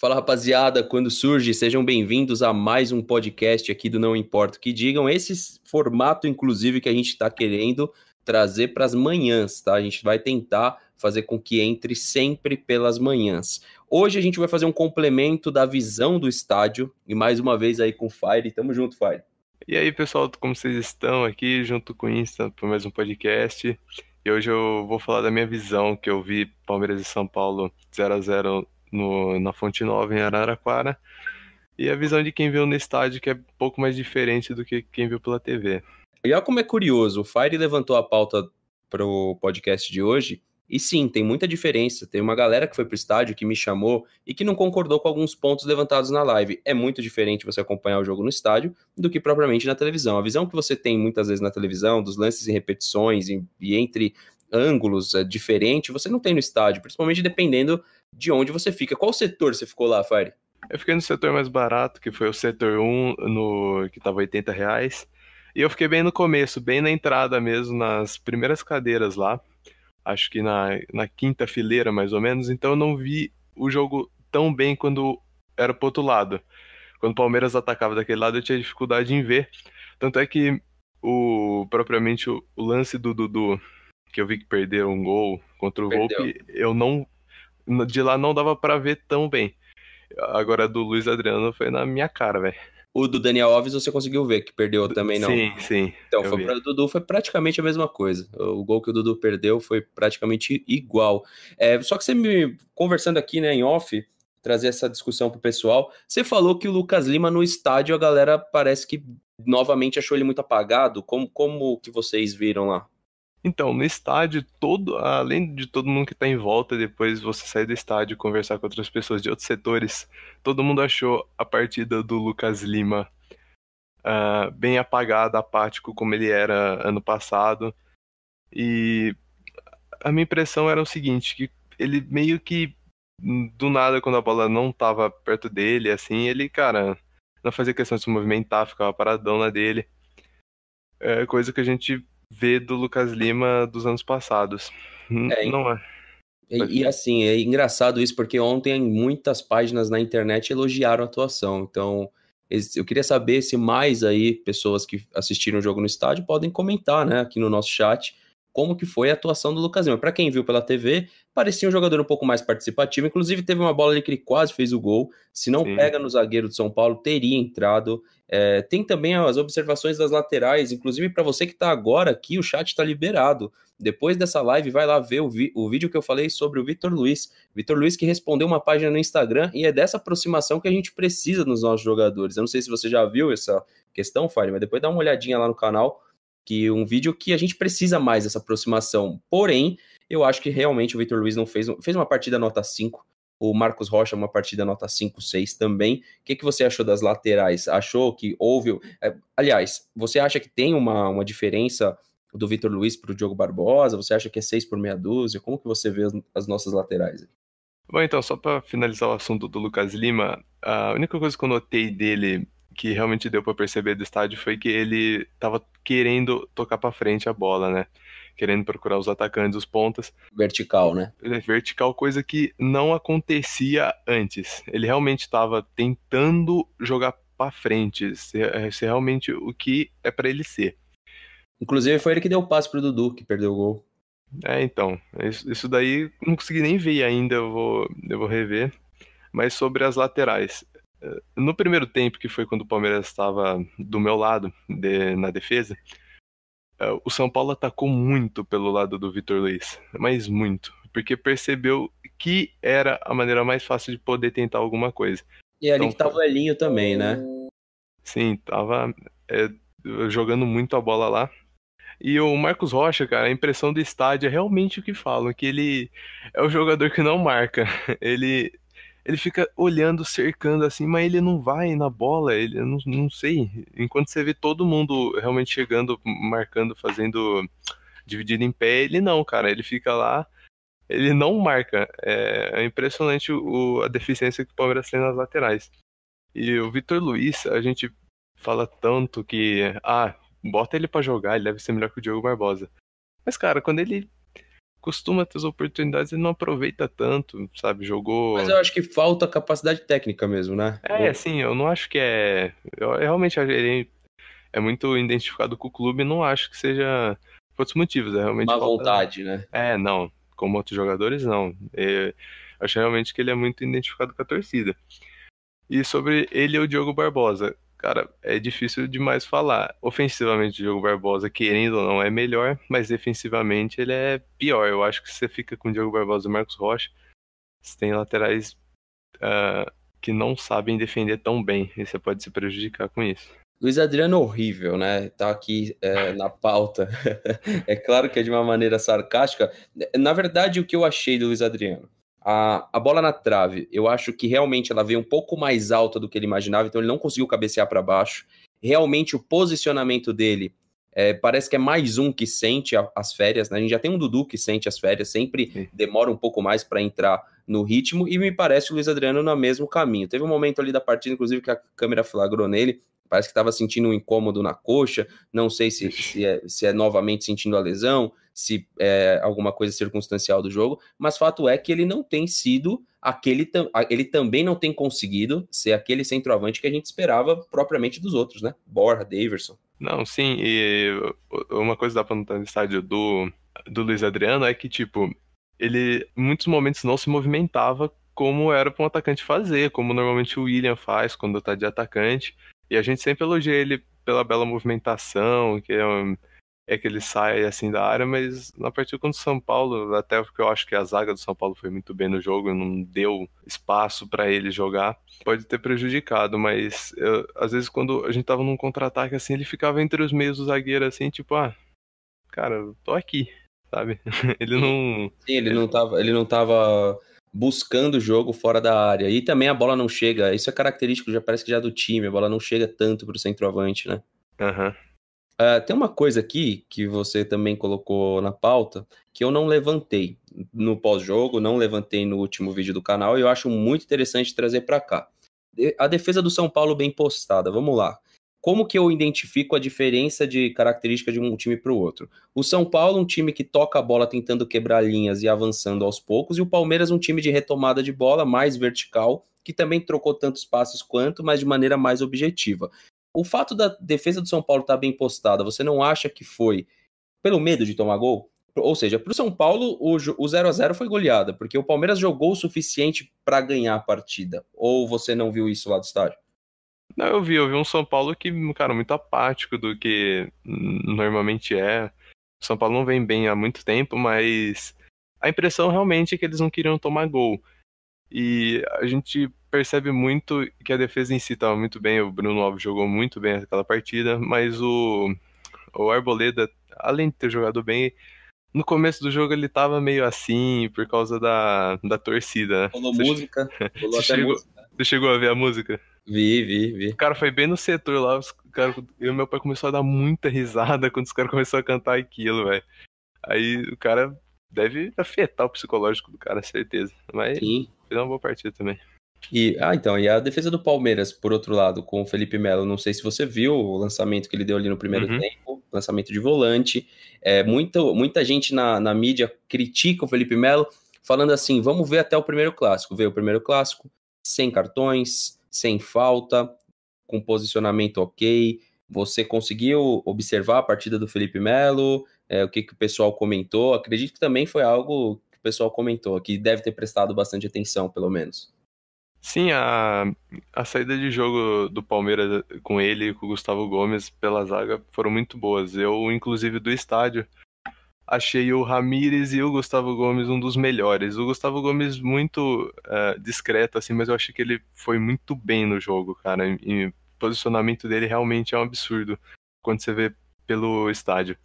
Fala rapaziada, quando surge, sejam bem-vindos a mais um podcast aqui do Não Importa o que Digam. Esse formato, inclusive, que a gente está querendo trazer para as manhãs, tá? A gente vai tentar fazer com que entre sempre pelas manhãs. Hoje a gente vai fazer um complemento da visão do estádio e mais uma vez aí com o Fire. Tamo junto, Fire. E aí, pessoal, como vocês estão aqui junto com o Insta para mais um podcast? E hoje eu vou falar da minha visão que eu vi Palmeiras e São Paulo 0 a 0 no, na Fonte Nova, em Araraquara. E a visão de quem viu no estádio, que é um pouco mais diferente do que quem viu pela TV. E olha como é curioso, o Fire levantou a pauta para o podcast de hoje, e sim, tem muita diferença. Tem uma galera que foi para o estádio que me chamou e que não concordou com alguns pontos levantados na live. É muito diferente você acompanhar o jogo no estádio do que propriamente na televisão. A visão que você tem muitas vezes na televisão, dos lances e repetições e, e entre ângulos é, diferentes, você não tem no estádio, principalmente dependendo de onde você fica. Qual setor você ficou lá, Fari? Eu fiquei no setor mais barato, que foi o setor 1, no, que tava 80 reais. E eu fiquei bem no começo, bem na entrada mesmo, nas primeiras cadeiras lá. Acho que na, na quinta fileira, mais ou menos. Então eu não vi o jogo tão bem quando era pro outro lado. Quando o Palmeiras atacava daquele lado, eu tinha dificuldade em ver. Tanto é que o propriamente o, o lance do Dudu que eu vi que perderam um gol contra o Perdeu. Volpe, eu não. De lá não dava para ver tão bem. Agora do Luiz Adriano foi na minha cara, velho. O do Daniel Alves você conseguiu ver, que perdeu também, não? Sim, sim. Então, foi pra, Dudu foi praticamente a mesma coisa. O gol que o Dudu perdeu foi praticamente igual. É, só que você me conversando aqui, né, em off, trazer essa discussão pro pessoal, você falou que o Lucas Lima no estádio, a galera parece que novamente achou ele muito apagado. Como, como que vocês viram lá? Então, no estádio, todo, além de todo mundo que está em volta, depois você sair do estádio e conversar com outras pessoas de outros setores, todo mundo achou a partida do Lucas Lima uh, bem apagada, apático, como ele era ano passado. E a minha impressão era o seguinte, que ele meio que do nada, quando a bola não estava perto dele, assim, ele, cara, não fazia questão de se movimentar, ficava paradão na dele. É coisa que a gente vê do Lucas Lima dos anos passados. Hum, é, não é. E, e, assim, é engraçado isso, porque ontem muitas páginas na internet elogiaram a atuação. Então, eu queria saber se mais aí pessoas que assistiram o jogo no estádio podem comentar, né, aqui no nosso chat como que foi a atuação do Lucas Lima. Para quem viu pela TV, parecia um jogador um pouco mais participativo. Inclusive, teve uma bola ali que ele quase fez o gol. Se não Sim. pega no zagueiro de São Paulo, teria entrado. É, tem também as observações das laterais. Inclusive, para você que está agora aqui, o chat está liberado. Depois dessa live, vai lá ver o, o vídeo que eu falei sobre o Vitor Luiz. Vitor Luiz que respondeu uma página no Instagram e é dessa aproximação que a gente precisa nos nossos jogadores. Eu não sei se você já viu essa questão, Fábio, mas depois dá uma olhadinha lá no canal que um vídeo que a gente precisa mais dessa aproximação. Porém, eu acho que realmente o Vitor Luiz não fez, fez uma partida nota 5. O Marcos Rocha, uma partida nota 5, 6 também. O que, que você achou das laterais? Achou que houve. É, aliás, você acha que tem uma, uma diferença do Vitor Luiz para o Diogo Barbosa? Você acha que é 6 por meia dúzia? Como que você vê as, as nossas laterais? Bom, então, só para finalizar o assunto do Lucas Lima, a única coisa que eu notei dele que realmente deu para perceber do estádio foi que ele estava querendo tocar para frente a bola, né? Querendo procurar os atacantes, os pontas. Vertical, né? É vertical, coisa que não acontecia antes. Ele realmente estava tentando jogar para frente, ser, ser realmente o que é para ele ser. Inclusive foi ele que deu o passe o Dudu, que perdeu o gol. É, então. Isso, isso daí não consegui nem ver ainda, eu vou, eu vou rever. Mas sobre as laterais, no primeiro tempo, que foi quando o Palmeiras estava do meu lado de, na defesa, é, o São Paulo atacou muito pelo lado do Vitor Luiz, mas muito, porque percebeu que era a maneira mais fácil de poder tentar alguma coisa. E ali então, que tava o Elinho também, né? Sim, tava é, jogando muito a bola lá. E o Marcos Rocha, cara, a impressão do estádio é realmente o que falam, que ele é o jogador que não marca. Ele ele fica olhando, cercando assim, mas ele não vai na bola, ele não, não sei. Enquanto você vê todo mundo realmente chegando, marcando, fazendo dividido em pé, ele não, cara, ele fica lá, ele não marca. É, é impressionante o, a deficiência que o Palmeiras tem nas laterais. E o Vitor Luiz, a gente fala tanto que, ah, bota ele para jogar, ele deve ser melhor que o Diogo Barbosa. Mas, cara, quando ele costuma ter as oportunidades e não aproveita tanto, sabe? Jogou. Mas eu acho que falta capacidade técnica mesmo, né? É, sim, eu não acho que é. Eu, eu realmente ele é muito identificado com o clube, não acho que seja por outros motivos, é realmente. Má falta... vontade, né? É, não. Como outros jogadores, não. Eu é, acho realmente que ele é muito identificado com a torcida. E sobre ele e o Diogo Barbosa cara, é difícil demais falar. Ofensivamente, o Diogo Barbosa, querendo ou não, é melhor, mas defensivamente ele é pior. Eu acho que você fica com o Diogo Barbosa e o Marcos Rocha, você tem laterais uh, que não sabem defender tão bem, e você pode se prejudicar com isso. Luiz Adriano é horrível, né? Tá aqui é, na pauta. é claro que é de uma maneira sarcástica. Na verdade, o que eu achei do Luiz Adriano? A, a bola na trave, eu acho que realmente ela veio um pouco mais alta do que ele imaginava, então ele não conseguiu cabecear para baixo. Realmente o posicionamento dele é, parece que é mais um que sente a, as férias, né? A gente já tem um Dudu que sente as férias, sempre Sim. demora um pouco mais para entrar no ritmo, e me parece o Luiz Adriano no mesmo caminho. Teve um momento ali da partida, inclusive, que a câmera flagrou nele, parece que estava sentindo um incômodo na coxa, não sei se, se, é, se é novamente sentindo a lesão, se é alguma coisa circunstancial do jogo, mas fato é que ele não tem sido aquele, ele também não tem conseguido ser aquele centroavante que a gente esperava propriamente dos outros, né? Borra, Daverson. Não, sim, e uma coisa da pra estádio do, do Luiz Adriano é que, tipo, ele em muitos momentos não se movimentava como era para um atacante fazer, como normalmente o William faz quando tá de atacante. E a gente sempre elogia ele pela bela movimentação, que é um, é que ele sai assim da área, mas na partida contra o São Paulo, até porque eu acho que a zaga do São Paulo foi muito bem no jogo, não deu espaço para ele jogar, pode ter prejudicado, mas eu, às vezes quando a gente tava num contra-ataque assim, ele ficava entre os meios do zagueiro assim, tipo, ah, cara, eu tô aqui, sabe? ele não Sim, ele não tava, ele não tava buscando o jogo fora da área. E também a bola não chega, isso é característico, já parece que já do time, a bola não chega tanto pro centroavante, né? Aham, uhum, Uh, tem uma coisa aqui que você também colocou na pauta que eu não levantei no pós-jogo, não levantei no último vídeo do canal e eu acho muito interessante trazer para cá. A defesa do São Paulo bem postada, vamos lá. Como que eu identifico a diferença de característica de um time para o outro? O São Paulo, um time que toca a bola tentando quebrar linhas e avançando aos poucos, e o Palmeiras, um time de retomada de bola mais vertical, que também trocou tantos passes quanto, mas de maneira mais objetiva. O fato da defesa do São Paulo estar tá bem postada, você não acha que foi pelo medo de tomar gol? Ou seja, para o São Paulo, o 0 a 0 foi goleada, porque o Palmeiras jogou o suficiente para ganhar a partida. Ou você não viu isso lá do estádio? Não, eu vi, eu vi um São Paulo que, cara, muito apático do que normalmente é. O São Paulo não vem bem há muito tempo, mas a impressão realmente é que eles não queriam tomar gol. E a gente percebe muito que a defesa em si estava muito bem, o Bruno Alves jogou muito bem aquela partida, mas o, o Arboleda, além de ter jogado bem, no começo do jogo ele estava meio assim por causa da, da torcida. Né? Falou você música, até chegou, música. Você chegou a ver a música? Vi, vi, vi. O cara foi bem no setor lá, os cara, eu e meu pai começou a dar muita risada quando os caras começaram a cantar aquilo, velho. Aí o cara deve afetar o psicológico do cara, certeza. Mas Sim fez uma boa partida também. E, ah, então, e a defesa do Palmeiras, por outro lado, com o Felipe Melo, não sei se você viu o lançamento que ele deu ali no primeiro uhum. tempo, lançamento de volante. É, muita muita gente na, na mídia critica o Felipe Melo, falando assim: vamos ver até o primeiro clássico. Veio o primeiro clássico, sem cartões, sem falta, com posicionamento ok. Você conseguiu observar a partida do Felipe Melo? É, o que, que o pessoal comentou? Acredito que também foi algo pessoal comentou, que deve ter prestado bastante atenção, pelo menos. Sim, a, a saída de jogo do Palmeiras com ele e com o Gustavo Gomes pela zaga foram muito boas. Eu, inclusive, do estádio, achei o Ramires e o Gustavo Gomes um dos melhores. O Gustavo Gomes muito uh, discreto, assim, mas eu achei que ele foi muito bem no jogo, cara. E, o posicionamento dele realmente é um absurdo quando você vê pelo estádio.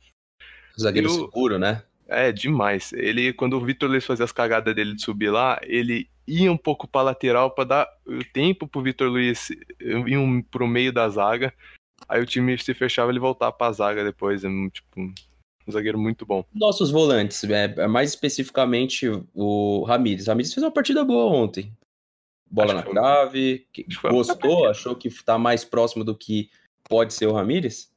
Zagueiro eu... seguro, né? É, demais. Ele, quando o Vitor Luiz fazia as cagadas dele de subir lá, ele ia um pouco pra lateral para dar eh, tempo pro Vitor Luiz eh, ir um, pro meio da zaga. Aí o time se fechava ele voltava pra zaga depois. É tipo, um zagueiro muito bom. Nossos volantes, é, é, mais especificamente o Ramires. Ramires fez uma partida boa ontem. Bola acho na trave, gostou, achou que tá mais próximo do que pode ser o Ramires?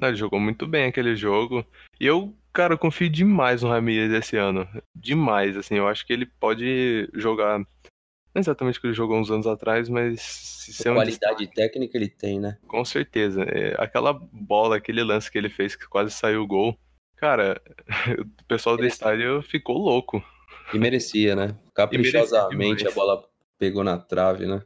ele jogou muito bem aquele jogo. E eu Cara, eu confio demais no Ramirez esse ano. Demais, assim. Eu acho que ele pode jogar. Não é exatamente o que ele jogou uns anos atrás, mas. Se a qualidade um... técnica ele tem, né? Com certeza. É, aquela bola, aquele lance que ele fez que quase saiu o gol. Cara, o pessoal merecia. do estádio ficou louco. E merecia, né? Caprichosamente merecia a bola pegou na trave, né?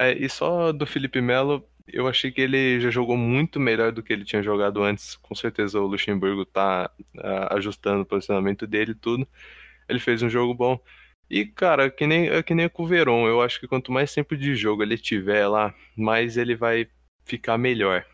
É, e só do Felipe Melo, eu achei que ele já jogou muito melhor do que ele tinha jogado antes. Com certeza o Luxemburgo tá uh, ajustando o posicionamento dele e tudo. Ele fez um jogo bom. E, cara, que nem, é que nem com o Verón, eu acho que quanto mais tempo de jogo ele tiver lá, mais ele vai ficar melhor.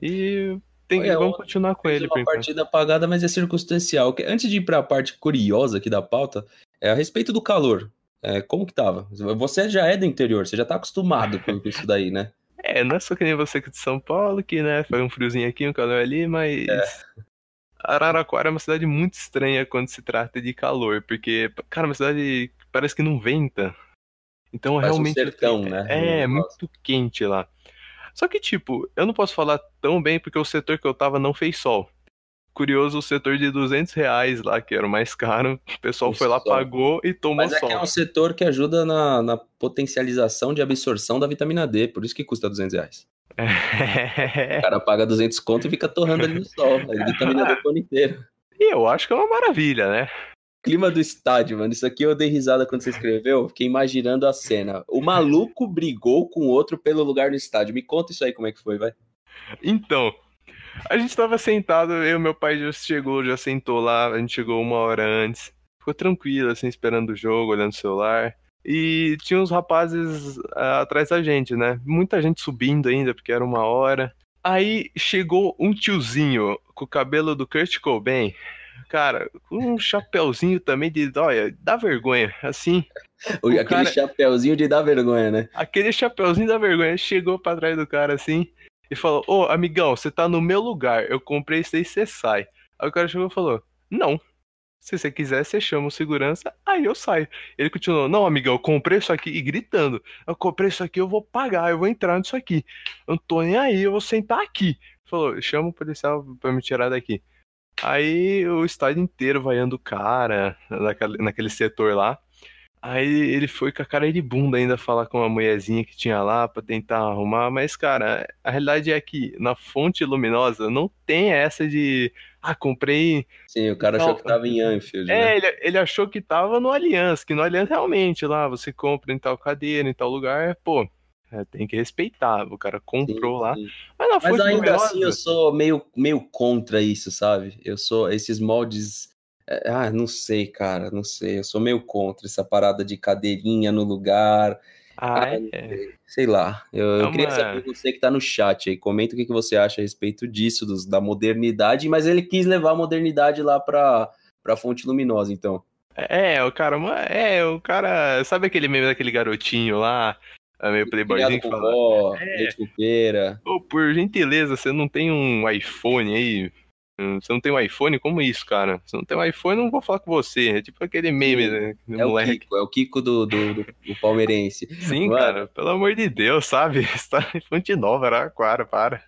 E tem, Olha, vamos continuar com ele. Uma partida apagada, mas é circunstancial. Antes de ir para a parte curiosa aqui da pauta, é a respeito do calor. É, como que tava? Você já é do interior, você já tá acostumado com isso daí, né? É, não é só que nem você que é de São Paulo, que né, faz um friozinho aqui, um calor ali, mas. É. Araraquara é uma cidade muito estranha quando se trata de calor, porque, cara, é uma cidade que parece que não venta. Então Faz realmente. Um sertão, né? É, é muito quente lá. Só que, tipo, eu não posso falar tão bem porque o setor que eu tava não fez sol curioso o setor de 200 reais lá, que era o mais caro. O pessoal Isso foi lá, só. pagou e tomou Mas é é sol. Mas é um setor que ajuda na, na potencialização de absorção da vitamina D, por isso que custa 200 reais. É. O cara paga 200 conto e fica torrando ali no sol, a vitamina D o ano inteiro. E eu acho que é uma maravilha, né? Clima do estádio, mano. Isso aqui eu dei risada quando você escreveu. Fiquei imaginando a cena. O maluco brigou com o outro pelo lugar no estádio. Me conta isso aí como é que foi, vai. Então, a gente tava sentado, eu meu pai já chegou, já sentou lá, a gente chegou uma hora antes. Ficou tranquilo, assim, esperando o jogo, olhando o celular. E tinha uns rapazes uh, atrás da gente, né? Muita gente subindo ainda, porque era uma hora. Aí chegou um tiozinho com o cabelo do Kurt Cobain, cara, com um chapéuzinho também de. Olha, dá vergonha, assim. O aquele cara, chapéuzinho de dar vergonha, né? Aquele chapéuzinho da vergonha chegou pra trás do cara assim e falou: Ô, amigão, você tá no meu lugar, eu comprei isso aí, você sai. Aí o cara chegou e falou: Não. Se você quiser, você chama o segurança, aí eu saio. Ele continuou: Não, amigão, eu comprei isso aqui, e gritando: Eu comprei isso aqui, eu vou pagar, eu vou entrar nisso aqui. Eu não tô nem aí, eu vou sentar aqui. Falou: Chama o policial pra me tirar daqui. Aí o estádio inteiro vaiando o cara, naquele setor lá. Aí ele foi com a cara de bunda ainda falar com uma mulherzinha que tinha lá pra tentar arrumar, mas cara, a realidade é que na fonte luminosa não tem essa de ah, comprei. Sim, o cara achou que tava em Anfield. É, né? ele, ele, achou que tava no Aliança, que no Aliança realmente lá você compra em tal cadeira, em tal lugar, pô. É, tem que respeitar, o cara comprou sim, lá. Sim. Mas, mas ainda assim eu sou meio, meio contra isso, sabe? Eu sou esses moldes é, ah, não sei, cara, não sei. Eu sou meio contra essa parada de cadeirinha no lugar. Ah, é? Sei lá. Eu, é eu queria saber você que tá no chat aí. Comenta o que, você acha a respeito disso, dos, da modernidade, mas ele quis levar a modernidade lá pra, pra fonte luminosa, então. É, é o cara, é, o cara. Sabe aquele meme daquele garotinho lá? Meio playboyzinho que fala. Ó, é, leite por gentileza, você não tem um iPhone aí? Hum, você não tem um iPhone? Como isso, cara? Se não tem um iPhone, não vou falar com você. É tipo aquele meme, né? é o Kiko, é o Kiko do, do, do, do palmeirense. Sim, Mano. cara, pelo amor de Deus, sabe? Você tá em Fonte Nova, né? Araquara, para.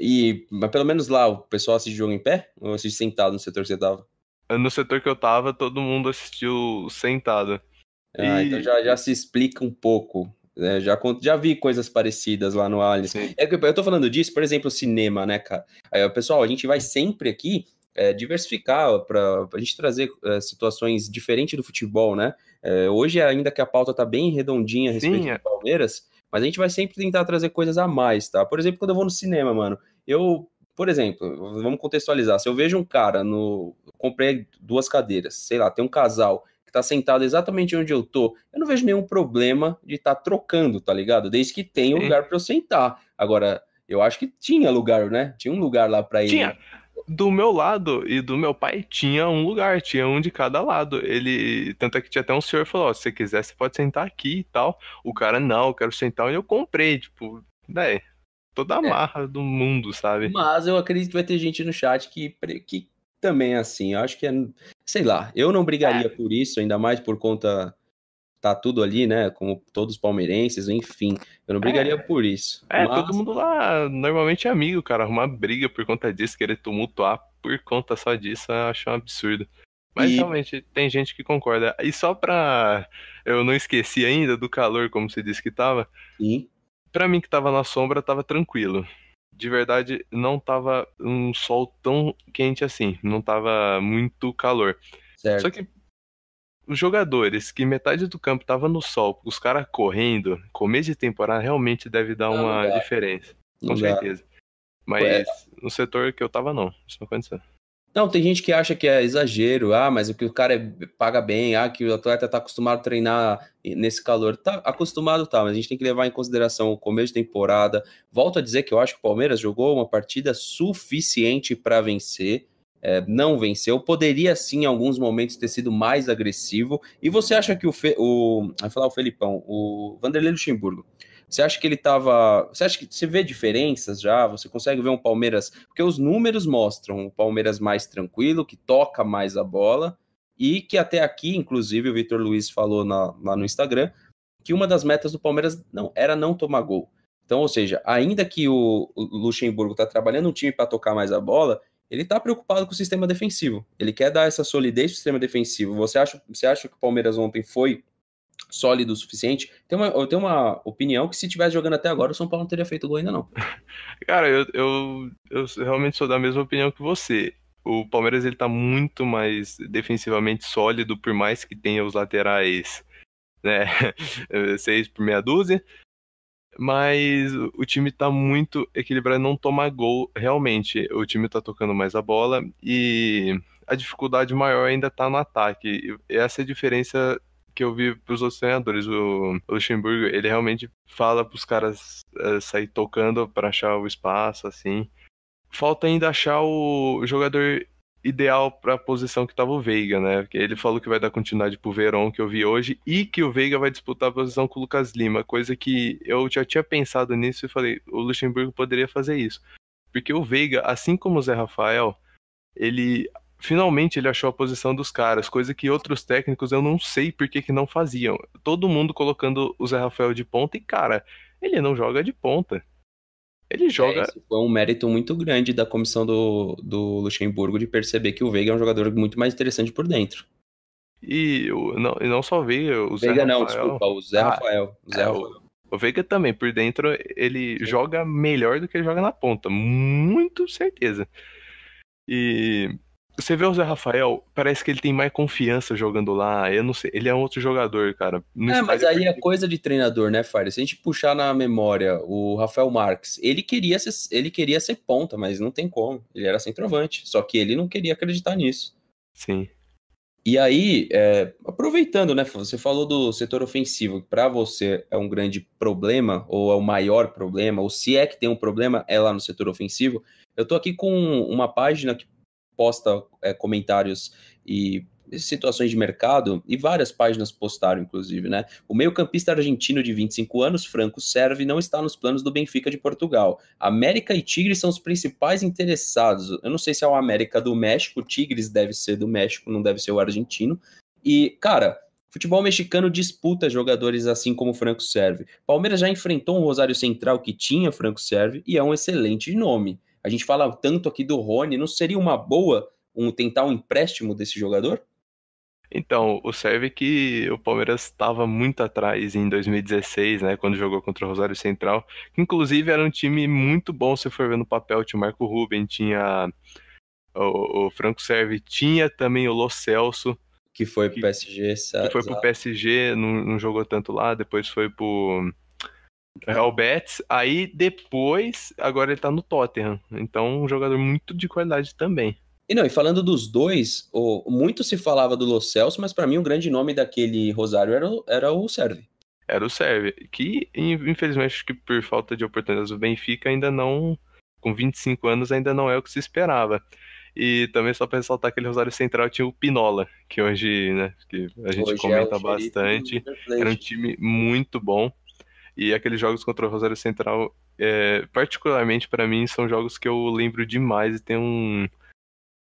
E, mas pelo menos lá, o pessoal assiste jogo em pé? Ou assiste sentado no setor que você tava? É, no setor que eu tava, todo mundo assistiu sentado. Ah, então e... então já, já se explica um pouco né, já, já vi coisas parecidas lá no Alice É, eu tô falando disso, por exemplo, cinema, né, cara? Aí, pessoal, a gente vai sempre aqui é, diversificar, para a gente trazer é, situações diferentes do futebol, né? É, hoje, ainda que a pauta tá bem redondinha a respeito Sim, é. do Palmeiras, mas a gente vai sempre tentar trazer coisas a mais, tá? Por exemplo, quando eu vou no cinema, mano, eu por exemplo, vamos contextualizar. Se eu vejo um cara no. comprei duas cadeiras, sei lá, tem um casal tá sentado exatamente onde eu tô, eu não vejo nenhum problema de estar tá trocando, tá ligado? Desde que tenha um lugar para eu sentar. Agora, eu acho que tinha lugar, né? Tinha um lugar lá para ele. Tinha. Do meu lado e do meu pai tinha um lugar, tinha um de cada lado. Ele, tanto é que tinha até um senhor falou, oh, se você quiser, você pode sentar aqui e tal. O cara, não, eu quero sentar onde eu comprei, tipo, daí, toda a é. marra é. do mundo, sabe? Mas eu acredito que vai ter gente no chat que, que também é assim. Eu acho que é. Sei lá, eu não brigaria é. por isso, ainda mais por conta. Tá tudo ali, né? Como todos os palmeirenses, enfim. Eu não é. brigaria é. por isso. É, mas... todo mundo lá normalmente é amigo, cara. Arrumar briga por conta disso, querer tumultuar por conta só disso, eu acho um absurdo. Mas e... realmente tem gente que concorda. E só pra. Eu não esqueci ainda do calor, como você disse que tava. Sim. Pra mim que tava na sombra, tava tranquilo de verdade, não tava um sol tão quente assim. Não tava muito calor. Certo. Só que os jogadores que metade do campo tava no sol, os caras correndo, começo de temporada realmente deve dar não, uma não diferença. Com não certeza. Mas é. no setor que eu tava, não. Isso não aconteceu. Não, tem gente que acha que é exagero, ah, mas o que o cara é, paga bem, ah, que o atleta tá acostumado a treinar nesse calor. Tá acostumado, tá, mas a gente tem que levar em consideração o começo de temporada. Volto a dizer que eu acho que o Palmeiras jogou uma partida suficiente para vencer. É, não venceu, poderia sim em alguns momentos ter sido mais agressivo. E você acha que o, Fe, o vai falar o Felipão, o Vanderlei Luxemburgo, você acha que ele estava? Você acha que você vê diferenças já? Você consegue ver um Palmeiras? Porque os números mostram o Palmeiras mais tranquilo, que toca mais a bola e que até aqui, inclusive, o Vitor Luiz falou na, lá no Instagram que uma das metas do Palmeiras não era não tomar gol. Então, ou seja, ainda que o, Luxemburgo está trabalhando um time para tocar mais a bola, ele está preocupado com o sistema defensivo. Ele quer dar essa solidez do sistema defensivo. Você acha, você acha que o Palmeiras ontem foi sólido o suficiente. Tem uma, eu tenho uma opinião que se tivesse jogando até agora, o São Paulo não teria feito gol ainda, não. Cara, eu, eu, eu realmente sou da mesma opinião que você. O Palmeiras ele tá muito mais defensivamente sólido, por mais que tenha os laterais né, seis por meia dúzia. Mas o time tá muito equilibrado, não toma gol realmente. O time tá tocando mais a bola e a dificuldade maior ainda tá no ataque. Essa é a diferença que eu vi pros outros treinadores. O Luxemburgo, ele realmente fala pros caras eh, sair tocando para achar o espaço, assim. Falta ainda achar o jogador ideal para a posição que estava o Veiga, né? Porque ele falou que vai dar continuidade pro Verón que eu vi hoje e que o Veiga vai disputar a posição com o Lucas Lima, coisa que eu já tinha pensado nisso e falei, o Luxemburgo poderia fazer isso. Porque o Veiga, assim como o Zé Rafael, ele finalmente ele achou a posição dos caras, coisa que outros técnicos eu não sei por que, que não faziam. Todo mundo colocando o Zé Rafael de ponta e, cara, ele não joga de ponta. Ele é, joga. É, foi um mérito muito grande da comissão do, do Luxemburgo de perceber que o Veiga é um jogador muito mais interessante por dentro. E o, não, e não só o Veiga, o Veiga Zé não, Rafael... desculpa, o Zé ah, Rafael. Zé é, Rafael. O, o Veiga também, por dentro, ele Sim. joga melhor do que ele joga na ponta. Muito certeza. E você vê o Zé Rafael, parece que ele tem mais confiança jogando lá. Eu não sei, ele é um outro jogador, cara. No é, mas aí é coisa de treinador, né, Fire? Se a gente puxar na memória o Rafael Marques, ele queria ser, ele queria ser ponta, mas não tem como. Ele era centroavante, só que ele não queria acreditar nisso. Sim. E aí, é, aproveitando, né, você falou do setor ofensivo, que para você é um grande problema, ou é o maior problema, ou se é que tem um problema, é lá no setor ofensivo. Eu tô aqui com uma página que posta é, comentários e situações de mercado, e várias páginas postaram, inclusive, né? O meio-campista argentino de 25 anos, Franco Serve, não está nos planos do Benfica de Portugal. América e Tigres são os principais interessados. Eu não sei se é o América do México, Tigres deve ser do México, não deve ser o argentino. E, cara. Futebol mexicano disputa jogadores assim como Franco Serve. Palmeiras já enfrentou um Rosário Central que tinha Franco Serve e é um excelente nome. A gente fala tanto aqui do Rony, não seria uma boa um, tentar um empréstimo desse jogador? Então, o serve que o Palmeiras estava muito atrás em 2016, né, quando jogou contra o Rosário Central, que inclusive era um time muito bom, se for ver no papel, tinha o Marco Ruben, tinha o, o Franco Serve, tinha também o Lo Celso, que foi pro PSG, que, que foi pro PSG, não, não jogou tanto lá, depois foi pro é o Betis. Aí depois, agora ele tá no Tottenham. Então, um jogador muito de qualidade também. E não, e falando dos dois, muito se falava do Lo Celso, mas para mim o grande nome daquele Rosário era, era o Serve. Era o Serve, que infelizmente acho que por falta de oportunidades o Benfica ainda não, com 25 anos, ainda não é o que se esperava. E também só para ressaltar aquele Rosário Central tinha o Pinola, que hoje, né, que a gente hoje é comenta é bastante. Era um time muito bom. E aqueles jogos contra o Rosário Central, é, particularmente para mim, são jogos que eu lembro demais e tem um,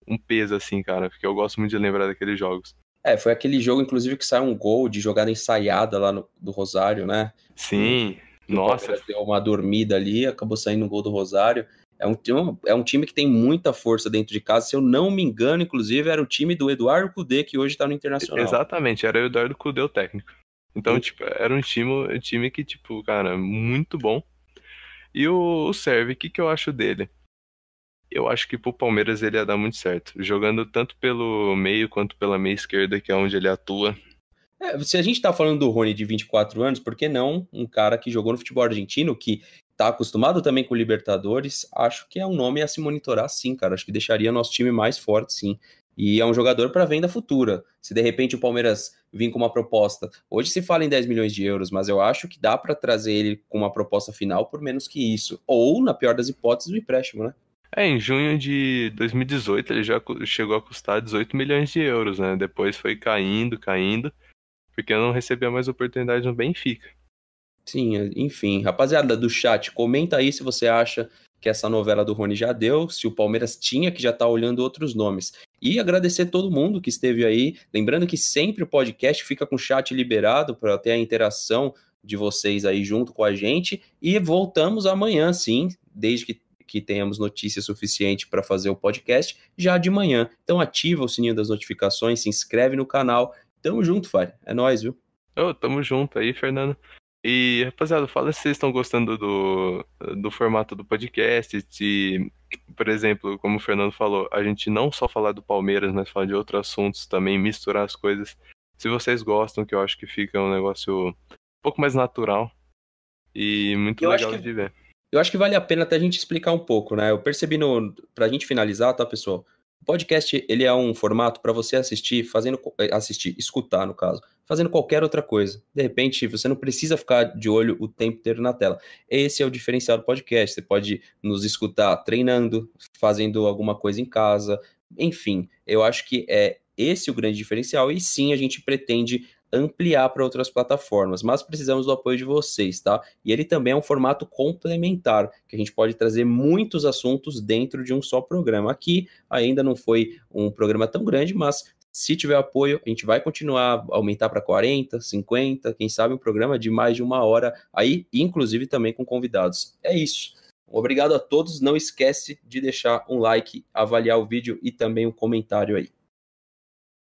um peso, assim, cara, porque eu gosto muito de lembrar daqueles jogos. É, foi aquele jogo, inclusive, que saiu um gol de jogada ensaiada lá no, do Rosário, né? Sim, nossa. O deu uma dormida ali, acabou saindo um gol do Rosário. É um, é um time que tem muita força dentro de casa. Se eu não me engano, inclusive, era o time do Eduardo Cudê, que hoje está no Internacional. Exatamente, era o Eduardo Cudê o técnico. Então, uhum. tipo, era um time, time que, tipo, cara, muito bom. E o, o Serve, o que, que eu acho dele? Eu acho que pro Palmeiras ele ia dar muito certo. Jogando tanto pelo meio quanto pela meia esquerda, que é onde ele atua. É, se a gente tá falando do Rony de 24 anos, por que não um cara que jogou no futebol argentino, que tá acostumado também com Libertadores, acho que é um nome a se monitorar sim, cara. Acho que deixaria nosso time mais forte, sim. E é um jogador para venda futura. Se de repente o Palmeiras vir com uma proposta. Hoje se fala em 10 milhões de euros, mas eu acho que dá para trazer ele com uma proposta final por menos que isso. Ou, na pior das hipóteses, o empréstimo, né? É, em junho de 2018 ele já chegou a custar 18 milhões de euros, né? Depois foi caindo, caindo, porque não recebia mais oportunidade no Benfica. Sim, enfim, rapaziada do chat, comenta aí se você acha que essa novela do Rony já deu, se o Palmeiras tinha que já tá olhando outros nomes. E agradecer todo mundo que esteve aí, lembrando que sempre o podcast fica com o chat liberado para ter a interação de vocês aí junto com a gente e voltamos amanhã sim, desde que que tenhamos notícia suficiente para fazer o podcast já de manhã. Então ativa o sininho das notificações, se inscreve no canal. Tamo junto, Fari. É nóis, viu? Oh, tamo junto aí, Fernando. E, rapaziada, fala se vocês estão gostando do, do formato do podcast, se, por exemplo, como o Fernando falou, a gente não só falar do Palmeiras, mas falar de outros assuntos também, misturar as coisas. Se vocês gostam, que eu acho que fica um negócio um pouco mais natural e muito eu legal que, de ver. Eu acho que vale a pena até a gente explicar um pouco, né? Eu percebi no. Pra gente finalizar, tá, pessoal? O podcast ele é um formato para você assistir, fazendo eh, assistir, escutar no caso, fazendo qualquer outra coisa. De repente, você não precisa ficar de olho o tempo inteiro na tela. Esse é o diferencial do podcast. Você pode nos escutar treinando, fazendo alguma coisa em casa, enfim. Eu acho que é esse o grande diferencial e sim a gente pretende ampliar para outras plataformas, mas precisamos do apoio de vocês, tá? E ele também é um formato complementar, que a gente pode trazer muitos assuntos dentro de um só programa. Aqui ainda não foi um programa tão grande, mas se tiver apoio, a gente vai continuar aumentar para 40, 50, quem sabe um programa de mais de uma hora aí, inclusive também com convidados. É isso. Obrigado a todos. Não esquece de deixar um like, avaliar o vídeo e também um comentário aí.